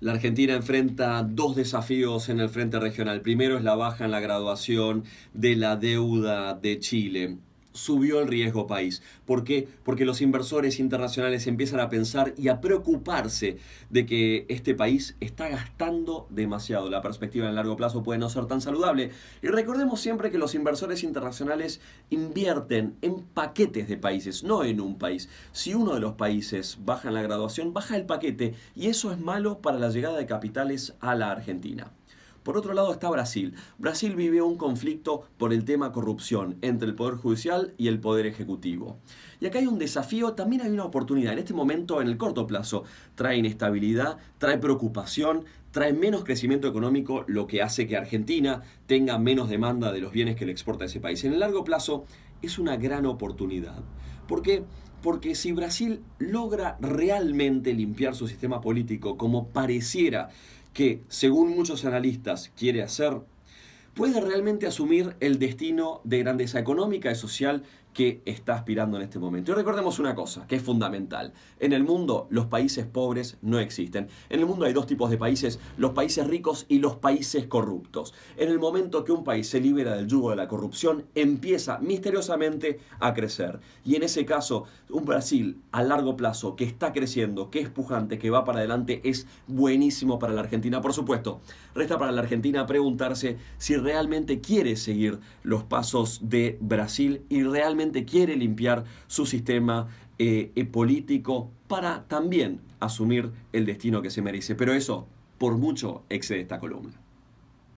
La Argentina enfrenta dos desafíos en el frente regional. Primero es la baja en la graduación de la deuda de Chile subió el riesgo país. ¿Por qué? Porque los inversores internacionales empiezan a pensar y a preocuparse de que este país está gastando demasiado. La perspectiva en largo plazo puede no ser tan saludable. Y recordemos siempre que los inversores internacionales invierten en paquetes de países, no en un país. Si uno de los países baja en la graduación, baja el paquete y eso es malo para la llegada de capitales a la Argentina. Por otro lado está Brasil. Brasil vive un conflicto por el tema corrupción entre el Poder Judicial y el Poder Ejecutivo. Y acá hay un desafío, también hay una oportunidad. En este momento, en el corto plazo, trae inestabilidad, trae preocupación, trae menos crecimiento económico, lo que hace que Argentina tenga menos demanda de los bienes que le exporta a ese país. En el largo plazo, es una gran oportunidad. ¿Por qué? Porque si Brasil logra realmente limpiar su sistema político como pareciera que, según muchos analistas, quiere hacer puede realmente asumir el destino de grandeza económica y social que está aspirando en este momento. Y recordemos una cosa que es fundamental. En el mundo los países pobres no existen. En el mundo hay dos tipos de países, los países ricos y los países corruptos. En el momento que un país se libera del yugo de la corrupción, empieza misteriosamente a crecer. Y en ese caso, un Brasil a largo plazo que está creciendo, que es pujante, que va para adelante, es buenísimo para la Argentina. Por supuesto, resta para la Argentina preguntarse si realmente quiere seguir los pasos de Brasil y realmente quiere limpiar su sistema eh, político para también asumir el destino que se merece. Pero eso, por mucho, excede esta columna.